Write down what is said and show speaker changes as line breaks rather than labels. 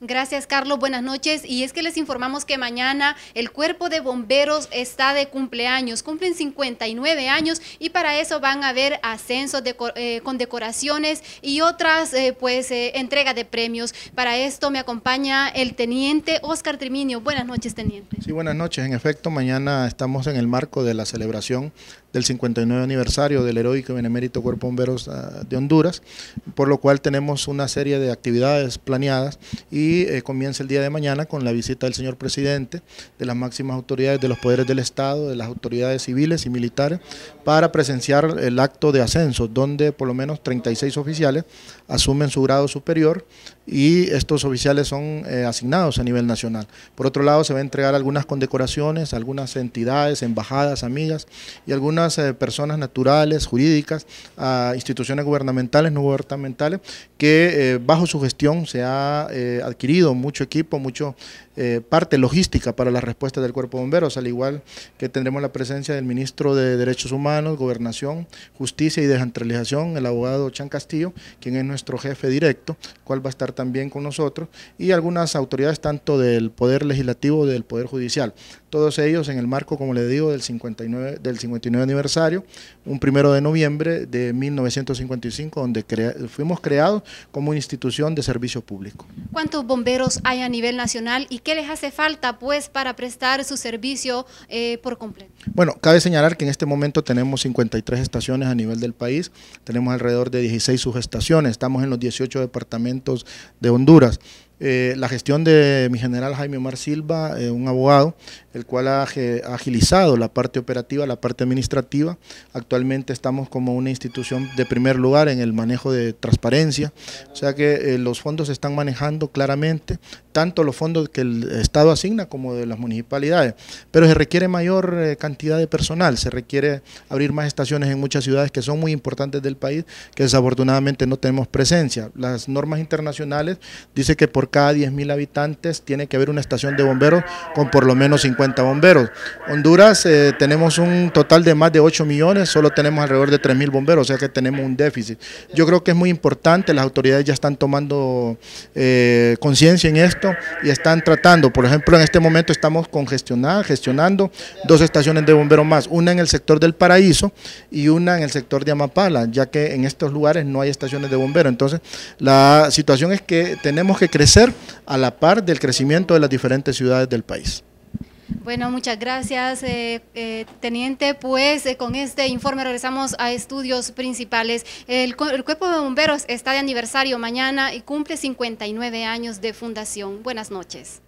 Gracias, Carlos. Buenas noches. Y es que les informamos que mañana el cuerpo de bomberos está de cumpleaños. Cumplen 59 años y para eso van a haber ascensos eh, con decoraciones y otras, eh, pues, eh, entrega de premios. Para esto me acompaña el teniente Oscar Triminio. Buenas noches, teniente.
Sí, buenas noches. En efecto, mañana estamos en el marco de la celebración del 59 aniversario del heroico y benemérito Cuerpo Bomberos ah, de Honduras, por lo cual tenemos una serie de actividades planeadas y y eh, comienza el día de mañana con la visita del señor presidente, de las máximas autoridades de los poderes del Estado, de las autoridades civiles y militares, para presenciar el acto de ascenso, donde por lo menos 36 oficiales asumen su grado superior y estos oficiales son eh, asignados a nivel nacional. Por otro lado, se va a entregar algunas condecoraciones, algunas entidades, embajadas, amigas y algunas eh, personas naturales, jurídicas, a instituciones gubernamentales, no gubernamentales, que bajo su gestión se ha adquirido adquirido mucho equipo, mucho eh, parte logística para la respuesta del Cuerpo de Bomberos, al igual que tendremos la presencia del ministro de Derechos Humanos, Gobernación, Justicia y Descentralización, el abogado Chan Castillo, quien es nuestro jefe directo, cual va a estar también con nosotros, y algunas autoridades tanto del Poder Legislativo, del Poder Judicial. Todos ellos en el marco, como le digo, del 59, del 59 aniversario, un primero de noviembre de 1955, donde fuimos creados como institución de servicio público
bomberos hay a nivel nacional y qué les hace falta pues para prestar su servicio eh, por completo?
Bueno, cabe señalar que en este momento tenemos 53 estaciones a nivel del país, tenemos alrededor de 16 subestaciones, estamos en los 18 departamentos de Honduras. Eh, la gestión de mi general Jaime Omar Silva, eh, un abogado, el cual ha, agilizado la parte operativa, la parte administrativa. Actualmente estamos como una institución de primer lugar en el manejo de transparencia, o sea que eh, los fondos se están manejando claramente, tanto los fondos que el Estado asigna como de las municipalidades, pero se requiere mayor cantidad de personal, se requiere abrir más estaciones en muchas ciudades que son muy importantes del país, que desafortunadamente no tenemos presencia. Las normas internacionales dice que por cada cada 10.000 habitantes tiene que haber una estación de bomberos con por lo menos 50 bomberos. Honduras eh, tenemos un total de más de 8 millones, solo tenemos alrededor de 3.000 bomberos, o sea que tenemos un déficit. Yo creo que es muy importante, las autoridades ya están tomando eh, conciencia en esto y están tratando. Por ejemplo, en este momento estamos congestionando gestionando dos estaciones de bomberos más, una en el sector del Paraíso y una en el sector de Amapala, ya que en estos lugares no hay estaciones de bomberos. Entonces, la situación es que tenemos que crecer a la par del crecimiento de las diferentes ciudades del país.
Bueno, muchas gracias, eh, eh, Teniente. Pues eh, con este informe regresamos a estudios principales. el, Cuerpo de Bomberos está de aniversario mañana y cumple 59 años de fundación. Buenas noches.